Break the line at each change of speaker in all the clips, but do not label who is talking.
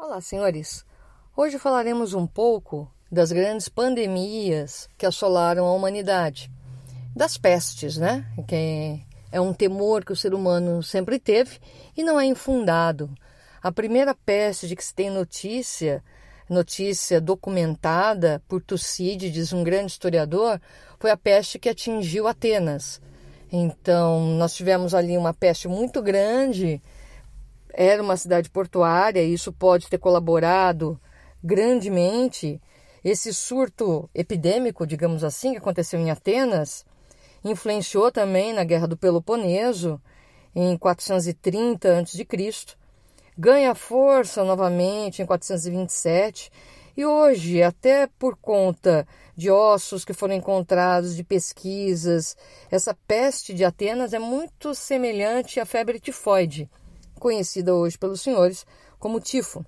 Olá, senhores! Hoje falaremos um pouco das grandes pandemias que assolaram a humanidade, das pestes, né? Que é um temor que o ser humano sempre teve e não é infundado. A primeira peste de que se tem notícia, notícia documentada por Tucídides, um grande historiador, foi a peste que atingiu Atenas. Então, nós tivemos ali uma peste muito grande era é uma cidade portuária, e isso pode ter colaborado grandemente. Esse surto epidêmico, digamos assim, que aconteceu em Atenas, influenciou também na Guerra do Peloponeso, em 430 a.C., ganha força novamente em 427, e hoje, até por conta de ossos que foram encontrados, de pesquisas, essa peste de Atenas é muito semelhante à febre tifoide conhecida hoje pelos senhores como tifo.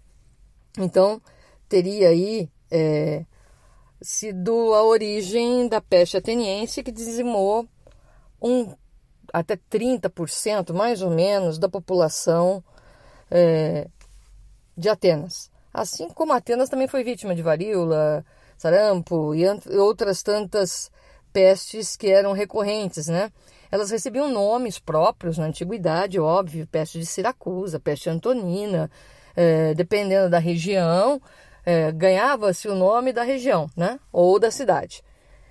Então, teria aí é, sido a origem da peste ateniense que dizimou um, até 30%, mais ou menos, da população é, de Atenas. Assim como Atenas também foi vítima de varíola, sarampo e outras tantas pestes que eram recorrentes, né? Elas recebiam nomes próprios na antiguidade, óbvio, peste de Siracusa, peste antonina, é, dependendo da região, é, ganhava-se o nome da região, né? Ou da cidade.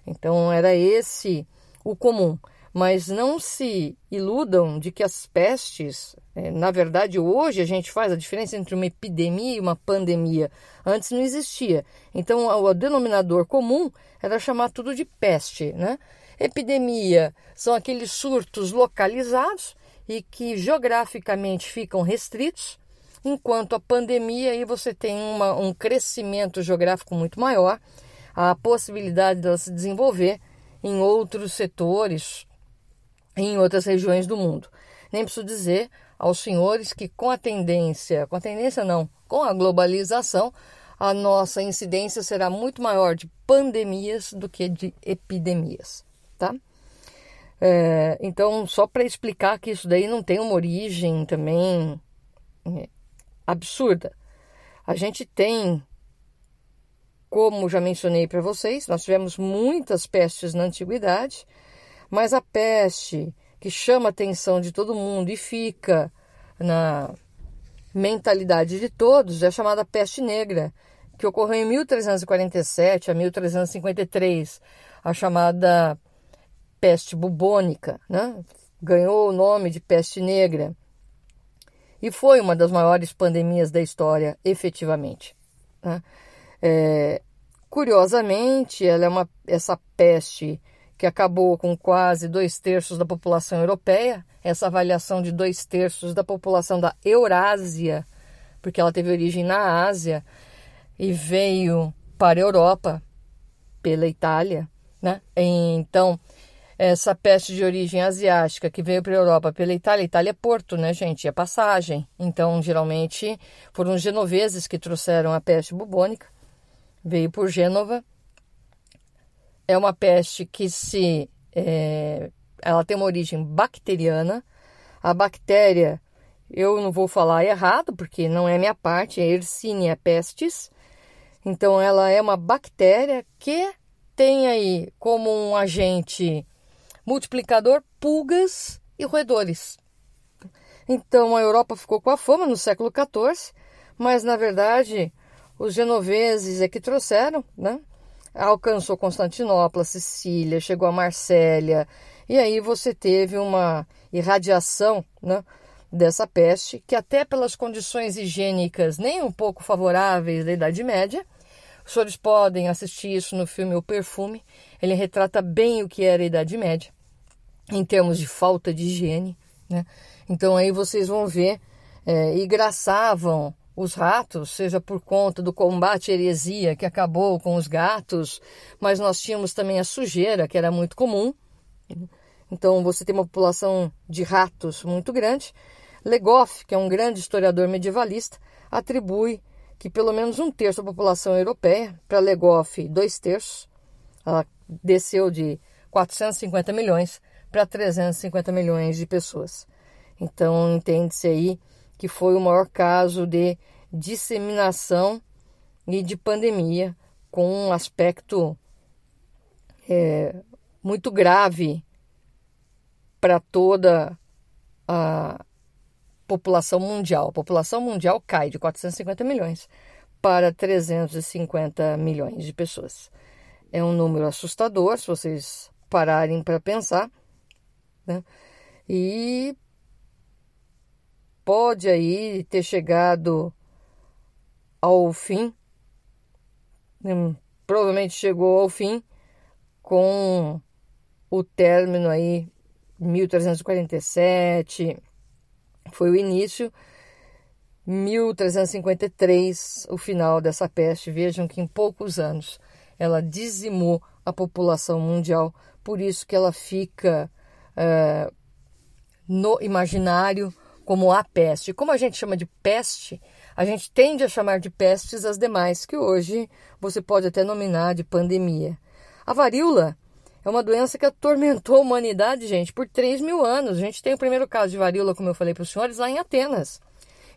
Então era esse o comum. Mas não se iludam de que as pestes, é, na verdade, hoje a gente faz a diferença entre uma epidemia e uma pandemia. Antes não existia. Então o denominador comum era chamar tudo de peste, né? Epidemia são aqueles surtos localizados e que geograficamente ficam restritos, enquanto a pandemia aí você tem uma, um crescimento geográfico muito maior, a possibilidade dela se desenvolver em outros setores, em outras regiões do mundo. Nem preciso dizer aos senhores que com a tendência, com a tendência não, com a globalização, a nossa incidência será muito maior de pandemias do que de epidemias tá? É, então, só para explicar que isso daí não tem uma origem também eh, absurda. A gente tem, como já mencionei para vocês, nós tivemos muitas pestes na antiguidade, mas a peste que chama a atenção de todo mundo e fica na mentalidade de todos é a chamada peste negra, que ocorreu em 1347 a 1353, a chamada peste bubônica, né? ganhou o nome de peste negra e foi uma das maiores pandemias da história, efetivamente. Né? É, curiosamente, ela é uma, essa peste que acabou com quase dois terços da população europeia, essa avaliação de dois terços da população da Eurásia, porque ela teve origem na Ásia e veio para a Europa pela Itália. Né? Então, essa peste de origem asiática que veio para a Europa pela Itália. Itália é porto, né, gente? É passagem. Então, geralmente, foram os genoveses que trouxeram a peste bubônica. Veio por Gênova. É uma peste que se... É, ela tem uma origem bacteriana. A bactéria, eu não vou falar errado, porque não é minha parte, é Yersinia pestis. Então, ela é uma bactéria que tem aí como um agente multiplicador, pulgas e roedores. Então a Europa ficou com a fama no século XIV, mas na verdade os genoveses é que trouxeram, né? Alcançou Constantinopla, Sicília, chegou a Marsélia e aí você teve uma irradiação né, dessa peste, que até pelas condições higiênicas nem um pouco favoráveis da Idade Média, os senhores podem assistir isso no filme O Perfume, ele retrata bem o que era a Idade Média em termos de falta de higiene, né? Então aí vocês vão ver é, e graçavam os ratos, seja por conta do combate à heresia que acabou com os gatos, mas nós tínhamos também a sujeira, que era muito comum. Então você tem uma população de ratos muito grande. Legoff, que é um grande historiador medievalista, atribui que pelo menos um terço da população europeia, para Legoff, dois terços, ela desceu de 450 milhões para 350 milhões de pessoas. Então, entende-se aí que foi o maior caso de disseminação e de pandemia, com um aspecto é, muito grave para toda a população mundial. A população mundial cai de 450 milhões para 350 milhões de pessoas. É um número assustador se vocês pararem para pensar, né? E pode aí ter chegado ao fim, né? provavelmente chegou ao fim com o término aí 1347 foi o início 1353 o final dessa peste vejam que em poucos anos ela dizimou a população mundial por isso que ela fica uh, no imaginário como a peste. Como a gente chama de peste, a gente tende a chamar de pestes as demais, que hoje você pode até nominar de pandemia. A varíola é uma doença que atormentou a humanidade, gente, por 3 mil anos. A gente tem o primeiro caso de varíola, como eu falei para os senhores, lá em Atenas.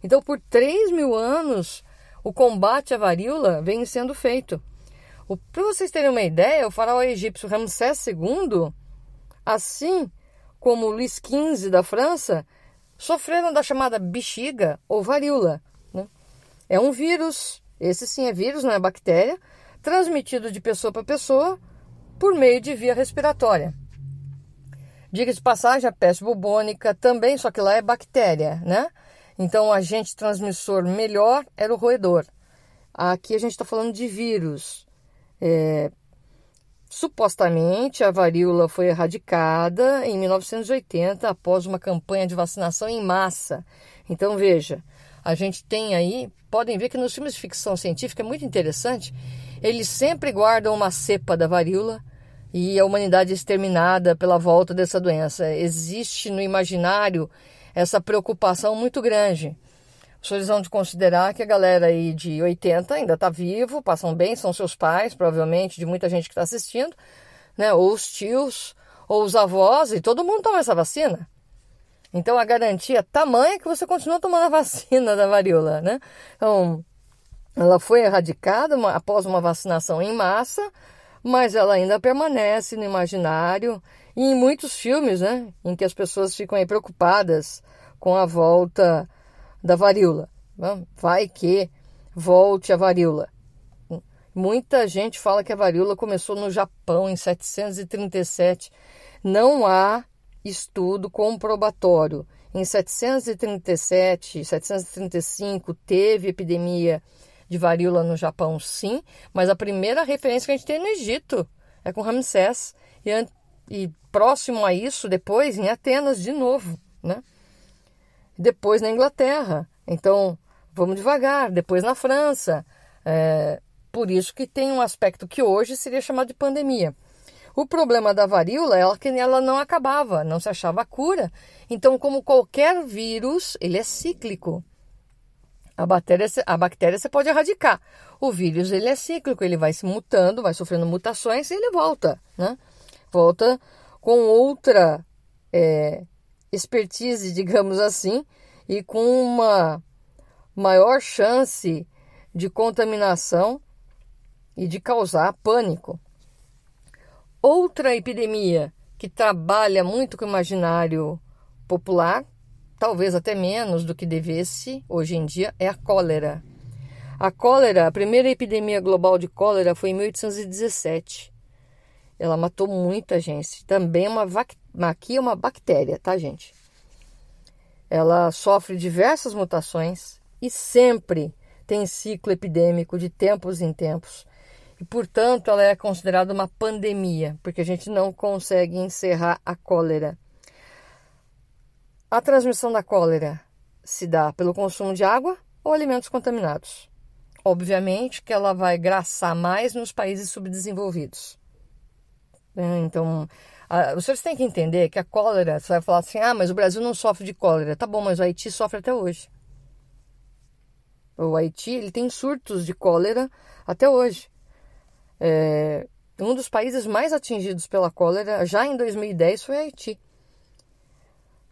Então, por 3 mil anos, o combate à varíola vem sendo feito. Para vocês terem uma ideia, o faraó egípcio Ramsés II, assim como Luís XV da França, sofreram da chamada bexiga ou varíola. Né? É um vírus, esse sim é vírus, não é bactéria, transmitido de pessoa para pessoa por meio de via respiratória. Diga de passagem, a peste bubônica também, só que lá é bactéria, né? Então, o agente transmissor melhor era o roedor. Aqui a gente está falando de vírus. É, Supostamente, a varíola foi erradicada em 1980 após uma campanha de vacinação em massa. Então, veja, a gente tem aí, podem ver que nos filmes de ficção científica é muito interessante, eles sempre guardam uma cepa da varíola e a humanidade é exterminada pela volta dessa doença. Existe no imaginário essa preocupação muito grande pessoas vão de considerar que a galera aí de 80 ainda está vivo, passam bem, são seus pais, provavelmente, de muita gente que está assistindo, né? Ou os tios, ou os avós, e todo mundo toma essa vacina. Então a garantia tamanha é que você continua tomando a vacina da varíola, né? Então, ela foi erradicada uma, após uma vacinação em massa, mas ela ainda permanece no imaginário e em muitos filmes, né? Em que as pessoas ficam aí preocupadas com a volta da varíola. Vai que volte a varíola. Muita gente fala que a varíola começou no Japão em 737. Não há estudo comprobatório. Em 737, 735 teve epidemia de varíola no Japão, sim, mas a primeira referência que a gente tem é no Egito, é com Ramsés. E, e próximo a isso, depois em Atenas de novo, né? depois na Inglaterra. Então, vamos devagar, depois na França. É, por isso que tem um aspecto que hoje seria chamado de pandemia. O problema da varíola é que ela não acabava, não se achava cura. Então, como qualquer vírus, ele é cíclico. A bactéria, a bactéria você pode erradicar. O vírus ele é cíclico, ele vai se mutando, vai sofrendo mutações e ele volta, né? Volta com outra é, expertise, digamos assim, e com uma maior chance de contaminação e de causar pânico. Outra epidemia que trabalha muito com o imaginário popular, talvez até menos do que devesse hoje em dia, é a cólera. A cólera, a primeira epidemia global de cólera foi em 1817. Ela matou muita gente. Também uma vac Maqui é uma bactéria, tá, gente? Ela sofre diversas mutações e sempre tem ciclo epidêmico de tempos em tempos. E, portanto, ela é considerada uma pandemia, porque a gente não consegue encerrar a cólera. A transmissão da cólera se dá pelo consumo de água ou alimentos contaminados. Obviamente que ela vai graçar mais nos países subdesenvolvidos. Né? Então, ah, os têm que entender que a cólera, você vai falar assim, ah, mas o Brasil não sofre de cólera. Tá bom, mas o Haiti sofre até hoje. O Haiti, ele tem surtos de cólera até hoje. É, um dos países mais atingidos pela cólera, já em 2010, foi o Haiti.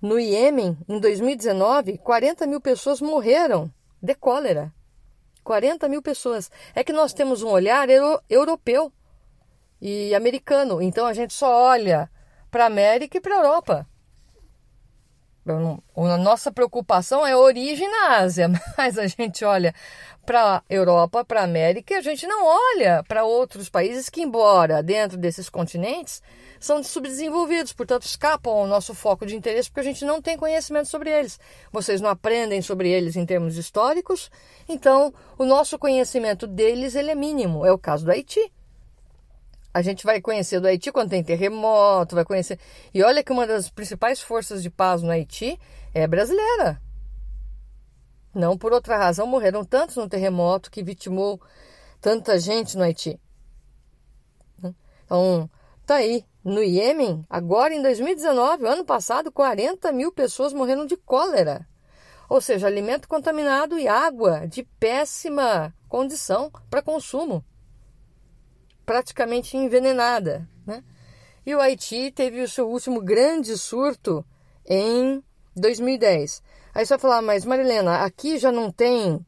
No Iêmen, em 2019, 40 mil pessoas morreram de cólera. 40 mil pessoas. É que nós temos um olhar euro europeu e americano. Então a gente só olha para a América e para a Europa. A nossa preocupação é a origem na Ásia, mas a gente olha para a Europa, para a América, e a gente não olha para outros países que, embora dentro desses continentes, são subdesenvolvidos, portanto, escapam ao nosso foco de interesse porque a gente não tem conhecimento sobre eles. Vocês não aprendem sobre eles em termos históricos, então o nosso conhecimento deles ele é mínimo. É o caso do Haiti a gente vai conhecer do Haiti quando tem terremoto, vai conhecer. E olha que uma das principais forças de paz no Haiti é brasileira. Não por outra razão morreram tantos no terremoto que vitimou tanta gente no Haiti. Então, tá aí. No Iêmen, agora em 2019, ano passado, 40 mil pessoas morreram de cólera. Ou seja, alimento contaminado e água de péssima condição para consumo praticamente envenenada. Né? E o Haiti teve o seu último grande surto em 2010. Aí você vai falar, mas Marilena, aqui já não tem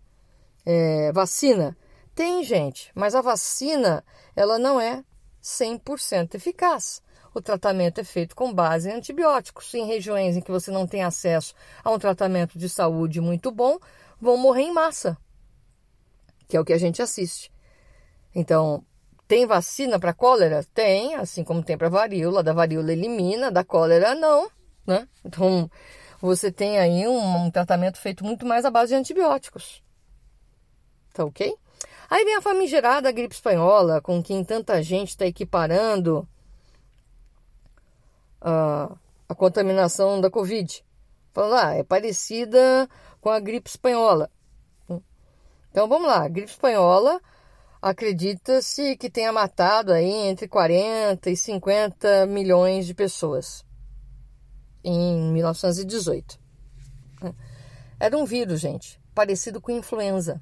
é, vacina? Tem, gente, mas a vacina ela não é 100% eficaz. O tratamento é feito com base em antibióticos. Em regiões em que você não tem acesso a um tratamento de saúde muito bom, vão morrer em massa, que é o que a gente assiste. Então, tem vacina para cólera? Tem, assim como tem para varíola. Da varíola elimina, da cólera não, né? Então você tem aí um, um tratamento feito muito mais à base de antibióticos. Tá ok? Aí vem a famigerada gripe espanhola, com quem tanta gente está equiparando a, ah, a contaminação da Covid. Falando, ah, é parecida com a gripe espanhola. Então vamos lá, gripe espanhola Acredita-se que tenha matado aí entre 40 e 50 milhões de pessoas em 1918. Né? Era um vírus, gente, parecido com influenza.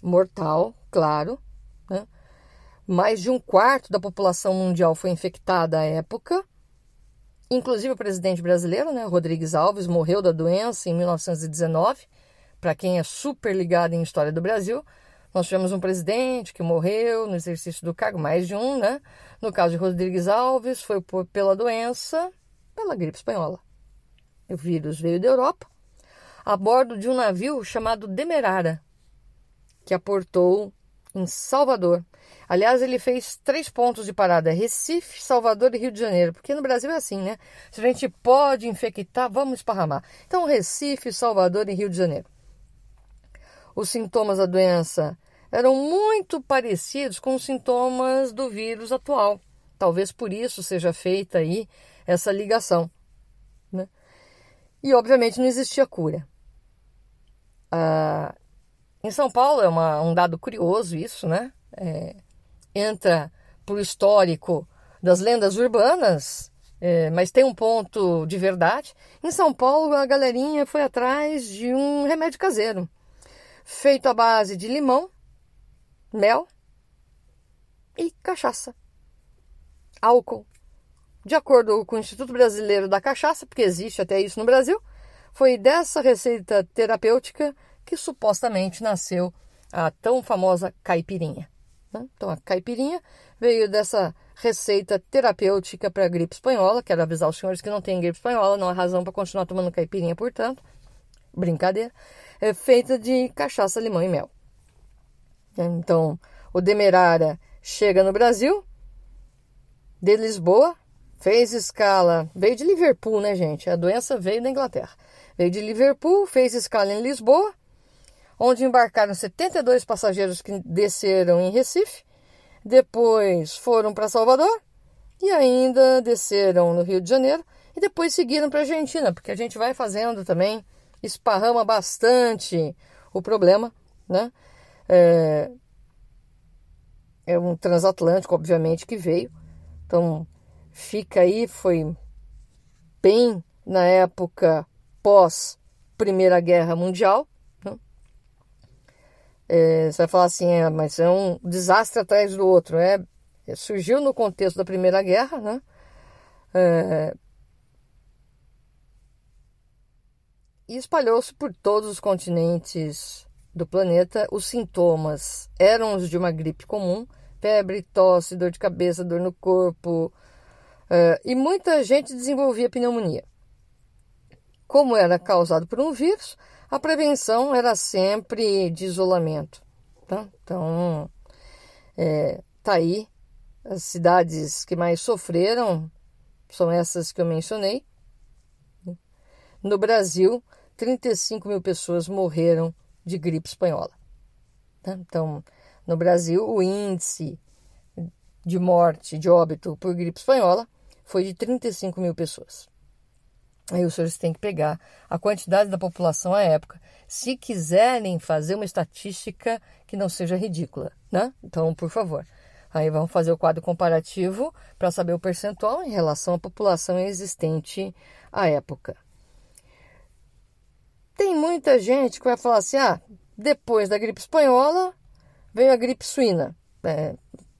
Mortal, claro. Né? Mais de um quarto da população mundial foi infectada à época. Inclusive o presidente brasileiro, né, Rodrigues Alves, morreu da doença em 1919. Para quem é super ligado em história do Brasil, nós tivemos um presidente que morreu no exercício do cargo, mais de um, né? No caso de Rodrigues Alves, foi por, pela doença, pela gripe espanhola. O vírus veio da Europa, a bordo de um navio chamado Demerara, que aportou em Salvador. Aliás, ele fez três pontos de parada: Recife, Salvador e Rio de Janeiro. Porque no Brasil é assim, né? Se a gente pode infectar, vamos esparramar. Então, Recife, Salvador e Rio de Janeiro os sintomas da doença eram muito parecidos com os sintomas do vírus atual. Talvez por isso seja feita aí essa ligação. Né? E obviamente não existia cura. Ah, em São Paulo é uma, um dado curioso isso, né? É, entra para o histórico das lendas urbanas, é, mas tem um ponto de verdade. Em São Paulo a galerinha foi atrás de um remédio caseiro feito à base de limão, mel e cachaça, álcool. De acordo com o Instituto Brasileiro da Cachaça, porque existe até isso no Brasil, foi dessa receita terapêutica que supostamente nasceu a tão famosa caipirinha. Né? Então, a caipirinha veio dessa receita terapêutica para a gripe espanhola. Quero avisar os senhores que não têm gripe espanhola, não há razão para continuar tomando caipirinha, portanto. Brincadeira é feita de cachaça, limão e mel. Então, o Demerara chega no Brasil, de Lisboa, fez escala, veio de Liverpool, né, gente? A doença veio da Inglaterra. Veio de Liverpool, fez escala em Lisboa, onde embarcaram 72 passageiros que desceram em Recife, depois foram para Salvador e ainda desceram no Rio de Janeiro e depois seguiram para a Argentina, porque a gente vai fazendo também esparrama bastante. O problema, né? É, é um transatlântico, obviamente, que veio. Então, fica aí, foi bem na época pós Primeira Guerra Mundial. Né? É, você vai falar assim, é, mas é um desastre atrás do outro. É, surgiu no contexto da Primeira Guerra, né? É, e espalhou-se por todos os continentes do planeta. Os sintomas eram os de uma gripe comum: febre, tosse, dor de cabeça, dor no corpo, uh, e muita gente desenvolvia pneumonia. Como era causado por um vírus, a prevenção era sempre de isolamento. Tá? Então, é, tá aí. As cidades que mais sofreram são essas que eu mencionei. No Brasil, 35 mil pessoas morreram de gripe espanhola. Né? Então, no Brasil, o índice de morte, de óbito por gripe espanhola foi de 35 mil pessoas. Aí os senhores têm que pegar a quantidade da população à época, se quiserem fazer uma estatística que não seja ridícula, né? Então, por favor. Aí vamos fazer o quadro comparativo para saber o percentual em relação à população existente à época. Tem muita gente que vai falar assim: ah, depois da gripe espanhola veio a gripe suína. É,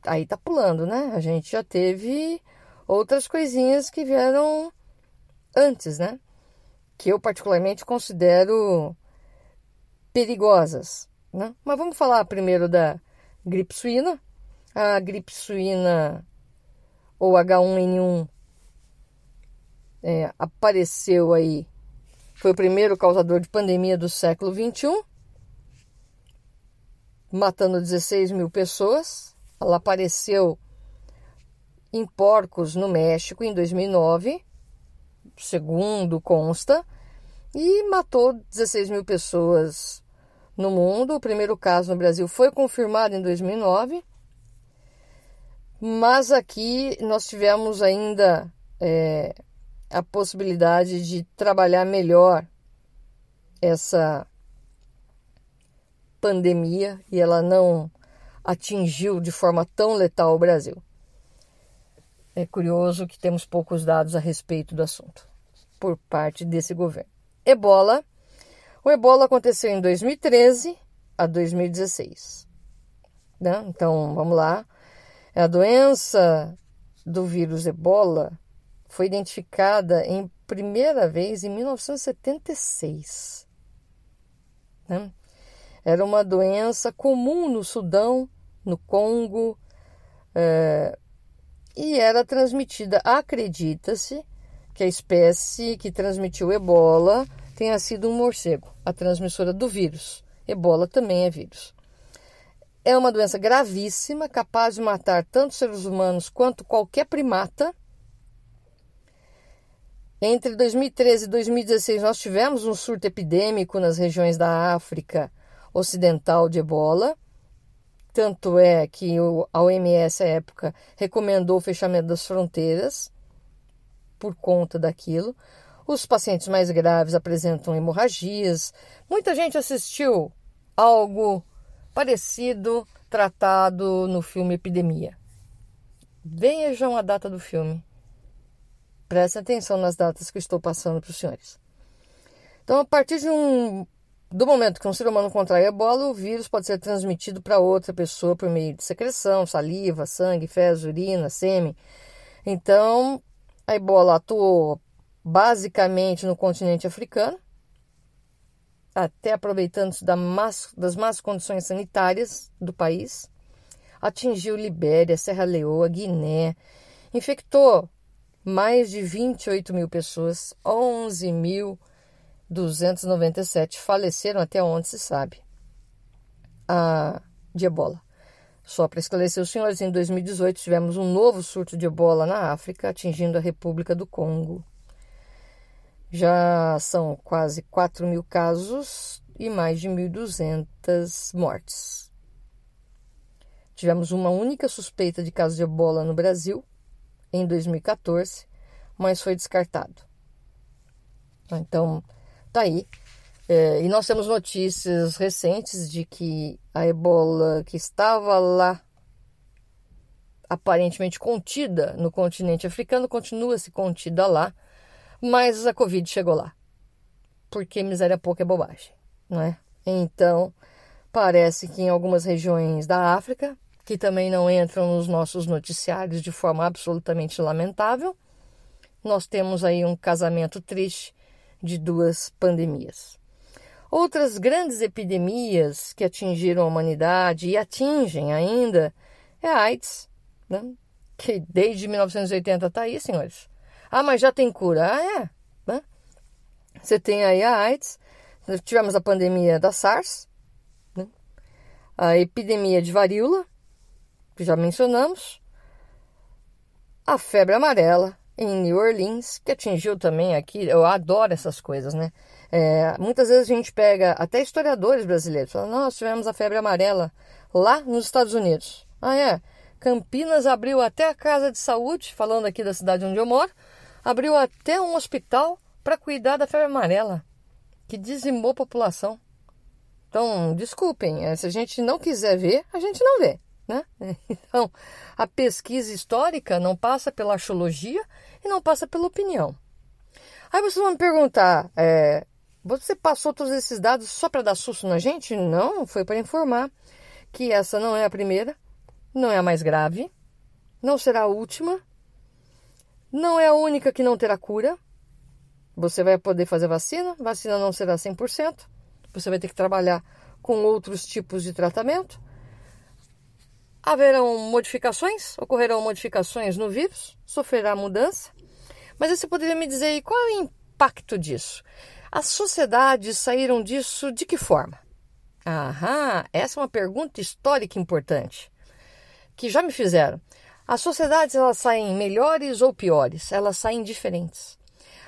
aí tá pulando, né? A gente já teve outras coisinhas que vieram antes, né? Que eu particularmente considero perigosas, né? Mas vamos falar primeiro da gripe suína. A gripe suína ou H1N1 é, apareceu aí foi o primeiro causador de pandemia do século XXI, matando 16 mil pessoas. Ela apareceu em porcos no México em 2009, segundo consta, e matou 16 mil pessoas no mundo. O primeiro caso no Brasil foi confirmado em 2009, mas aqui nós tivemos ainda é, a possibilidade de trabalhar melhor essa pandemia e ela não atingiu de forma tão letal o Brasil. É curioso que temos poucos dados a respeito do assunto por parte desse governo. Ebola. O ebola aconteceu em 2013 a 2016. Né? Então, vamos lá. É a doença do vírus ebola foi identificada em primeira vez em 1976. Né? Era uma doença comum no Sudão, no Congo, é, e era transmitida, acredita-se, que a espécie que transmitiu ebola tenha sido um morcego, a transmissora do vírus. Ebola também é vírus. É uma doença gravíssima, capaz de matar tanto seres humanos quanto qualquer primata, entre 2013 e 2016, nós tivemos um surto epidêmico nas regiões da África Ocidental de ebola. Tanto é que a OMS, à época, recomendou o fechamento das fronteiras por conta daquilo. Os pacientes mais graves apresentam hemorragias. Muita gente assistiu algo parecido tratado no filme Epidemia. Vejam a data do filme. Prestem atenção nas datas que estou passando para os senhores. Então, a partir um, do momento que um ser humano contrai ebola, o vírus pode ser transmitido para outra pessoa por meio de secreção, saliva, sangue, fezes, urina, sêmen. Então, a ebola atuou basicamente no continente africano, até aproveitando-se das más condições sanitárias do país, atingiu Libéria, Serra Leoa, Guiné, infectou mais de 28 mil pessoas, 11.297 faleceram até onde se sabe a, ah, de ebola. Só para esclarecer os senhores, em 2018 tivemos um novo surto de ebola na África, atingindo a República do Congo. Já são quase 4 mil casos e mais de 1.200 mortes. Tivemos uma única suspeita de caso de ebola no Brasil, em 2014, mas foi descartado. Então, tá aí. É, e nós temos notícias recentes de que a ebola que estava lá, aparentemente contida no continente africano, continua se contida lá, mas a Covid chegou lá. Porque miséria pouca é bobagem, não é? Então, parece que em algumas regiões da África, que também não entram nos nossos noticiários de forma absolutamente lamentável, nós temos aí um casamento triste de duas pandemias. Outras grandes epidemias que atingiram a humanidade e atingem ainda é a AIDS, né? que desde 1980 está aí, senhores. Ah, mas já tem cura. Ah, é. Né? Você tem aí a AIDS, tivemos a pandemia da SARS, né? a epidemia de varíola, que já mencionamos, a febre amarela em New Orleans, que atingiu também aqui, eu adoro essas coisas, né? É, muitas vezes a gente pega até historiadores brasileiros, fala nós tivemos a febre amarela lá nos Estados Unidos. Ah, é? Campinas abriu até a casa de saúde, falando aqui da cidade onde eu moro, abriu até um hospital para cuidar da febre amarela, que dizimou a população. Então, desculpem, é, se a gente não quiser ver, a gente não vê. Né? Então, a pesquisa histórica não passa pela axiologia e não passa pela opinião. Aí vocês vão me perguntar: é, você passou todos esses dados só para dar susto na gente? Não, foi para informar que essa não é a primeira, não é a mais grave, não será a última, não é a única que não terá cura. Você vai poder fazer vacina, vacina não será 100%, você vai ter que trabalhar com outros tipos de tratamento Haverão modificações, ocorrerão modificações no vírus, sofrerá mudança. Mas você poderia me dizer qual é o impacto disso? As sociedades saíram disso de que forma? Aham, essa é uma pergunta histórica importante que já me fizeram. As sociedades elas saem melhores ou piores, elas saem diferentes.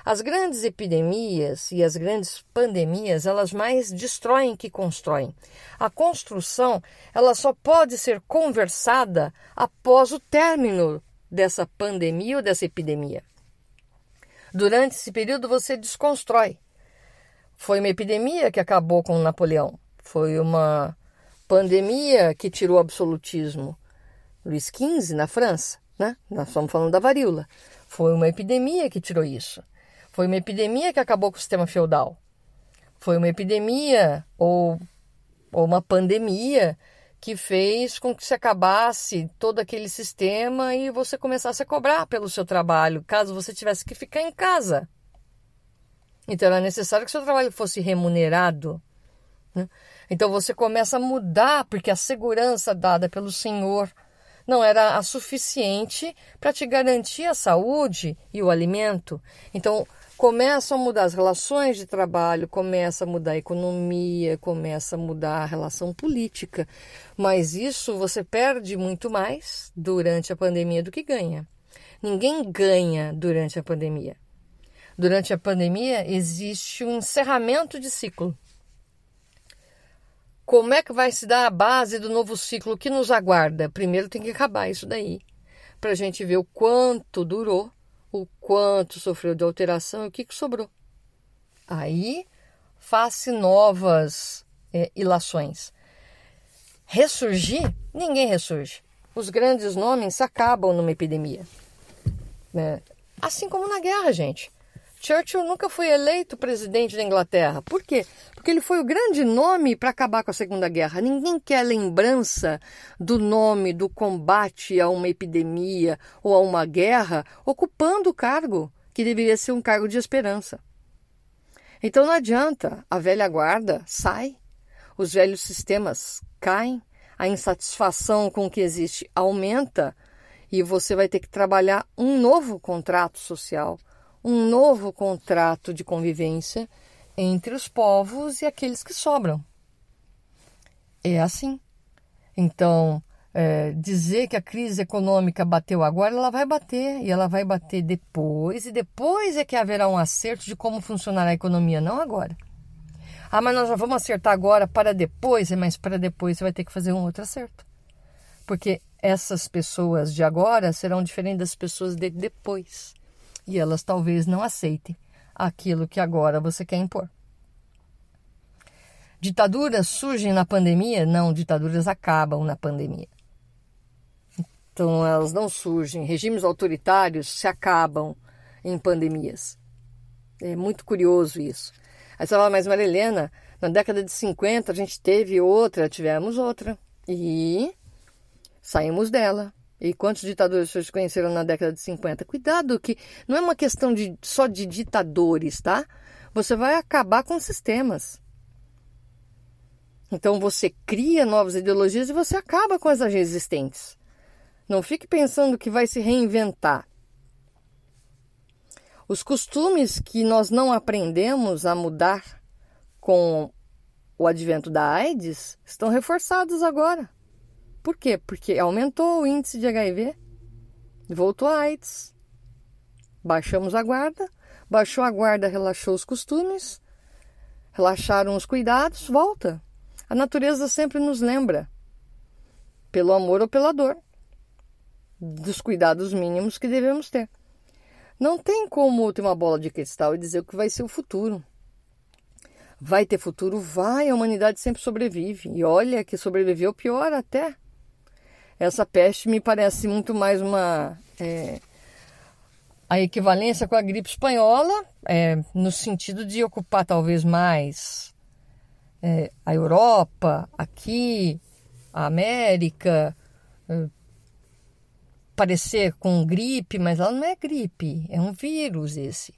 As grandes epidemias e as grandes pandemias, elas mais destroem que constroem. A construção, ela só pode ser conversada após o término dessa pandemia ou dessa epidemia. Durante esse período você desconstrói. Foi uma epidemia que acabou com Napoleão. Foi uma pandemia que tirou o absolutismo. Luiz XV na França, né? Nós estamos falando da varíola. Foi uma epidemia que tirou isso. Foi uma epidemia que acabou com o sistema feudal. Foi uma epidemia ou, ou uma pandemia que fez com que se acabasse todo aquele sistema e você começasse a cobrar pelo seu trabalho, caso você tivesse que ficar em casa. Então era necessário que seu trabalho fosse remunerado. Né? Então você começa a mudar, porque a segurança dada pelo Senhor não era a suficiente para te garantir a saúde e o alimento. Então começam a mudar as relações de trabalho, começa a mudar a economia, começa a mudar a relação política. Mas isso você perde muito mais durante a pandemia do que ganha. Ninguém ganha durante a pandemia. Durante a pandemia existe um encerramento de ciclo. Como é que vai se dar a base do novo ciclo que nos aguarda? Primeiro tem que acabar isso daí, para a gente ver o quanto durou o quanto sofreu de alteração e o que, que sobrou. Aí faz novas é, ilações. Ressurgir? Ninguém ressurge. Os grandes nomes acabam numa epidemia. Né? Assim como na guerra, gente. Churchill nunca foi eleito presidente da Inglaterra. Por quê? Porque ele foi o grande nome para acabar com a Segunda Guerra. Ninguém quer lembrança do nome do combate a uma epidemia ou a uma guerra ocupando o cargo que deveria ser um cargo de esperança. Então não adianta, a velha guarda sai, os velhos sistemas caem, a insatisfação com o que existe aumenta e você vai ter que trabalhar um novo contrato social um novo contrato de convivência entre os povos e aqueles que sobram. É assim. Então, é, dizer que a crise econômica bateu agora, ela vai bater e ela vai bater depois, e depois é que haverá um acerto de como funcionará a economia, não agora. Ah, mas nós já vamos acertar agora para depois, é, mas para depois você vai ter que fazer um outro acerto. Porque essas pessoas de agora serão diferentes das pessoas de depois e elas talvez não aceitem aquilo que agora você quer impor. Ditaduras surgem na pandemia? Não, ditaduras acabam na pandemia. Então elas não surgem. Regimes autoritários se acabam em pandemias. É muito curioso isso. Aí você fala, ah, mas Marilena, na década de 50 a gente teve outra, tivemos outra. E saímos dela. E quantos ditadores vocês conheceram na década de 50? Cuidado que não é uma questão de, só de ditadores, tá? Você vai acabar com sistemas. Então você cria novas ideologias e você acaba com as existentes. Não fique pensando que vai se reinventar. Os costumes que nós não aprendemos a mudar com o advento da AIDS estão reforçados agora. Por quê? Porque aumentou o índice de HIV, voltou a AIDS, baixamos a guarda, baixou a guarda, relaxou os costumes, relaxaram os cuidados, volta. A natureza sempre nos lembra, pelo amor ou pela dor, dos cuidados mínimos que devemos ter. Não tem como ter uma bola de cristal e dizer o que vai ser o futuro. Vai ter futuro? Vai, a humanidade sempre sobrevive. E olha que sobreviveu pior até essa peste me parece muito mais uma. É, a equivalência com a gripe espanhola, é, no sentido de ocupar talvez mais é, a Europa, aqui, a América, é, parecer com gripe, mas ela não é gripe, é um vírus esse.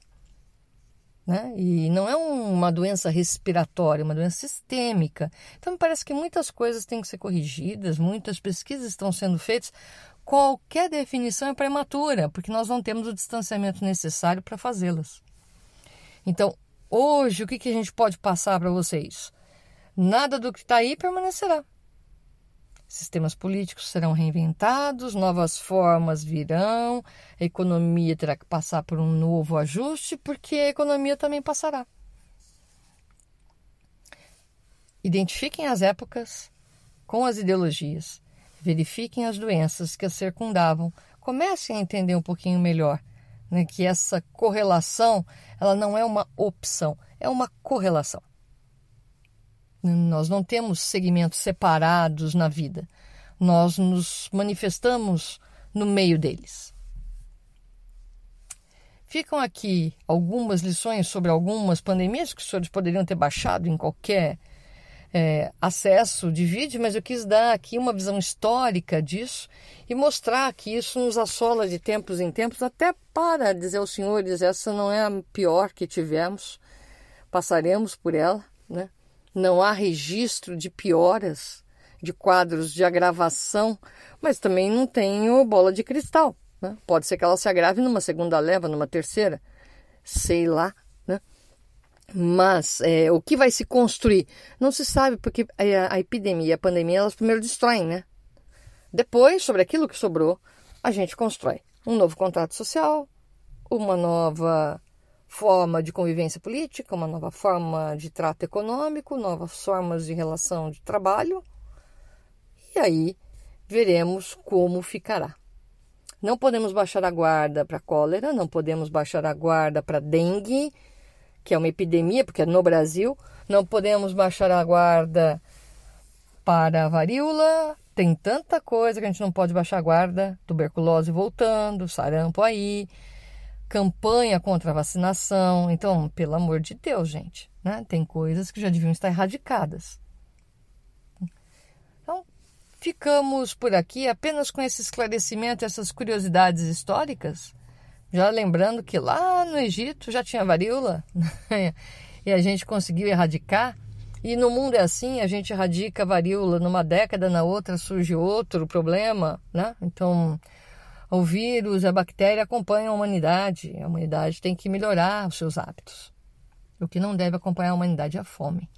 Né? E não é uma doença respiratória, é uma doença sistêmica. Então, me parece que muitas coisas têm que ser corrigidas, muitas pesquisas estão sendo feitas. Qualquer definição é prematura, porque nós não temos o distanciamento necessário para fazê-las. Então, hoje, o que, que a gente pode passar para vocês? Nada do que está aí permanecerá. Sistemas políticos serão reinventados, novas formas virão, a economia terá que passar por um novo ajuste, porque a economia também passará. Identifiquem as épocas com as ideologias, verifiquem as doenças que as circundavam, comecem a entender um pouquinho melhor né, que essa correlação ela não é uma opção, é uma correlação. Nós não temos segmentos separados na vida. Nós nos manifestamos no meio deles. Ficam aqui algumas lições sobre algumas pandemias que os senhores poderiam ter baixado em qualquer é, acesso de vídeo, mas eu quis dar aqui uma visão histórica disso e mostrar que isso nos assola de tempos em tempos, até para dizer aos senhores: essa não é a pior que tivemos, passaremos por ela, né? não há registro de pioras, de quadros de agravação, mas também não tenho bola de cristal. Né? Pode ser que ela se agrave numa segunda leva, numa terceira, sei lá. Né? Mas é, o que vai se construir? Não se sabe, porque a, é, a epidemia e a pandemia elas primeiro destroem, né? Depois, sobre aquilo que sobrou, a gente constrói um novo contrato social, uma nova forma de convivência política, uma nova forma de trato econômico, novas formas de relação de trabalho. E aí veremos como ficará. Não podemos baixar a guarda para cólera, não podemos baixar a guarda para dengue, que é uma epidemia, porque é no Brasil, não podemos baixar a guarda para a varíola. Tem tanta coisa que a gente não pode baixar a guarda, tuberculose voltando, sarampo aí, campanha contra a vacinação. Então, pelo amor de Deus, gente, né? tem coisas que já deviam estar erradicadas. Então, ficamos por aqui apenas com esse esclarecimento, essas curiosidades históricas. Já lembrando que lá no Egito já tinha varíola né? e a gente conseguiu erradicar. E no mundo é assim, a gente erradica a varíola numa década, na outra surge outro problema, né? Então, o vírus, a bactéria acompanham a humanidade. A humanidade tem que melhorar os seus hábitos. O que não deve acompanhar a humanidade é a fome.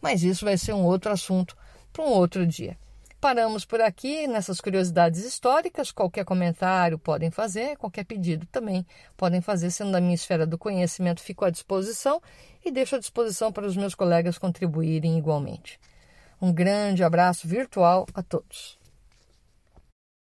Mas isso vai ser um outro assunto para um outro dia. Paramos por aqui nessas curiosidades históricas. Qualquer comentário podem fazer, qualquer pedido também podem fazer, sendo da minha esfera do conhecimento, fico à disposição e deixo à disposição para os meus colegas contribuírem igualmente. Um grande abraço virtual a todos.